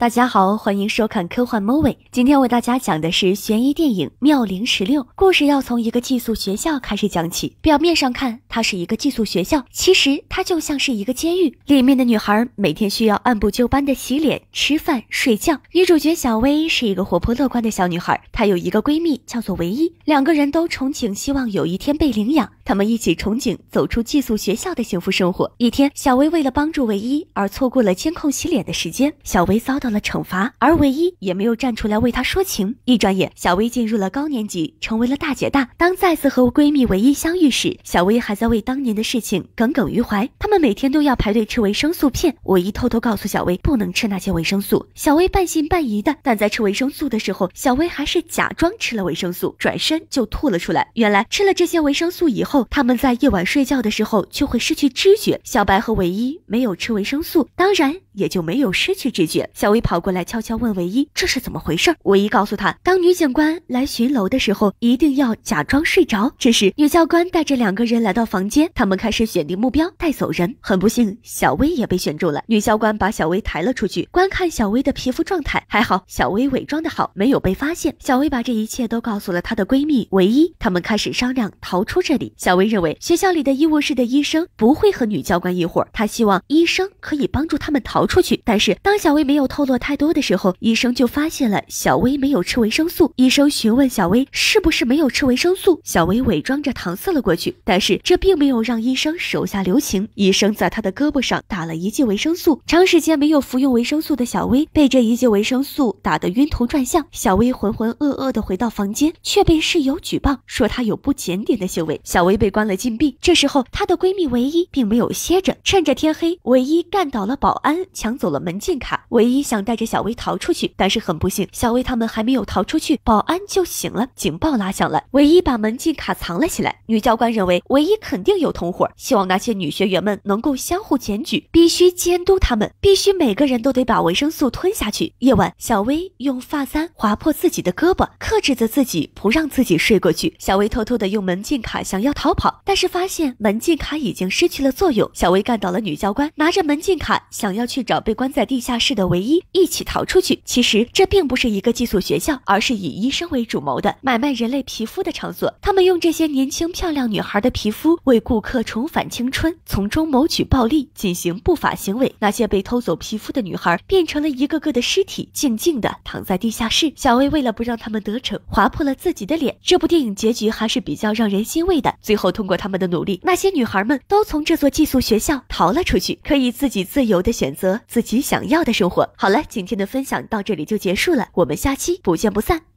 大家好，欢迎收看科幻 movie。今天为大家讲的是悬疑电影《妙龄十六》。故事要从一个寄宿学校开始讲起。表面上看，它是一个寄宿学校，其实它就像是一个监狱。里面的女孩每天需要按部就班的洗脸、吃饭、睡觉。女主角小薇是一个活泼乐观的小女孩，她有一个闺蜜叫做唯一，两个人都憧憬希望有一天被领养。他们一起憧憬走出寄宿学校的幸福生活。一天，小薇为了帮助唯一而错过了监控洗脸的时间，小薇遭到了惩罚，而唯一也没有站出来为她说情。一转眼，小薇进入了高年级，成为了大姐大。当再次和闺蜜唯一相遇时，小薇还在为当年的事情耿耿于怀。他们每天都要排队吃维生素片，唯一偷偷告诉小薇不能吃那些维生素。小薇半信半疑的，但在吃维生素的时候，小薇还是假装吃了维生素，转身就吐了出来。原来吃了这些维生素以后。他们在夜晚睡觉的时候却会失去知觉。小白和唯一没有吃维生素，当然。也就没有失去知觉。小薇跑过来，悄悄问唯一：“这是怎么回事？”唯一告诉她，当女警官来巡楼的时候，一定要假装睡着。这时，女教官带着两个人来到房间，他们开始选定目标，带走人。很不幸，小薇也被选中了。女教官把小薇抬了出去，观看小薇的皮肤状态。还好，小薇伪装的好，没有被发现。小薇把这一切都告诉了她的闺蜜唯一，他们开始商量逃出这里。小薇认为学校里的医务室的医生不会和女教官一伙，她希望医生可以帮助他们逃。出去，但是当小薇没有透露太多的时候，医生就发现了小薇没有吃维生素。医生询问小薇是不是没有吃维生素，小薇伪装着搪塞了过去。但是这并没有让医生手下留情，医生在她的胳膊上打了一剂维生素。长时间没有服用维生素的小薇被这一剂维生素打得晕头转向。小薇浑浑噩噩的回到房间，却被室友举报说她有不检点的行为，小薇被关了禁闭。这时候她的闺蜜唯一并没有歇着，趁着天黑，唯一干倒了保安。抢走了门禁卡，唯一想带着小薇逃出去，但是很不幸，小薇他们还没有逃出去，保安就醒了，警报拉响了，唯一把门禁卡藏了起来。女教官认为唯一肯定有同伙，希望那些女学员们能够相互检举，必须监督他们，必须每个人都得把维生素吞下去。夜晚，小薇用发簪划破自己的胳膊，克制着自己不让自己睡过去。小薇偷偷的用门禁卡想要逃跑，但是发现门禁卡已经失去了作用。小薇干倒了女教官，拿着门禁卡想要去。找被关在地下室的唯一一起逃出去。其实这并不是一个寄宿学校，而是以医生为主谋的买卖人类皮肤的场所。他们用这些年轻漂亮女孩的皮肤为顾客重返青春，从中谋取暴利，进行不法行为。那些被偷走皮肤的女孩变成了一个个的尸体，静静地躺在地下室。小薇为了不让他们得逞，划破了自己的脸。这部电影结局还是比较让人欣慰的。最后通过他们的努力，那些女孩们都从这座寄宿学校逃了出去，可以自己自由的选择。自己想要的生活。好了，今天的分享到这里就结束了，我们下期不见不散。